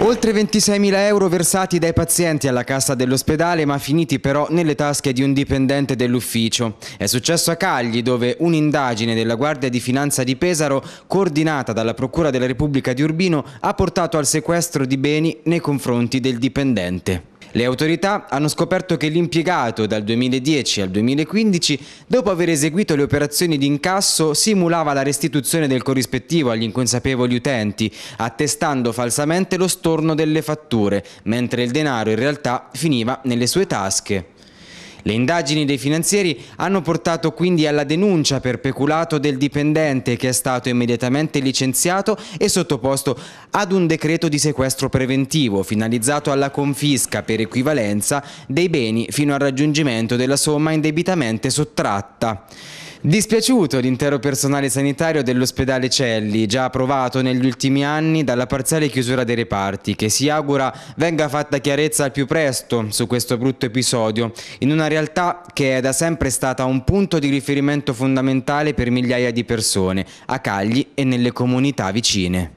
Oltre 26.000 euro versati dai pazienti alla cassa dell'ospedale ma finiti però nelle tasche di un dipendente dell'ufficio. È successo a Cagli dove un'indagine della Guardia di Finanza di Pesaro coordinata dalla Procura della Repubblica di Urbino ha portato al sequestro di beni nei confronti del dipendente. Le autorità hanno scoperto che l'impiegato dal 2010 al 2015, dopo aver eseguito le operazioni di incasso, simulava la restituzione del corrispettivo agli inconsapevoli utenti, attestando falsamente lo storno delle fatture, mentre il denaro in realtà finiva nelle sue tasche. Le indagini dei finanzieri hanno portato quindi alla denuncia per peculato del dipendente che è stato immediatamente licenziato e sottoposto ad un decreto di sequestro preventivo finalizzato alla confisca per equivalenza dei beni fino al raggiungimento della somma indebitamente sottratta. Dispiaciuto l'intero personale sanitario dell'ospedale Celli, già provato negli ultimi anni dalla parziale chiusura dei reparti, che si augura venga fatta chiarezza al più presto su questo brutto episodio, in una realtà che è da sempre stata un punto di riferimento fondamentale per migliaia di persone, a Cagli e nelle comunità vicine.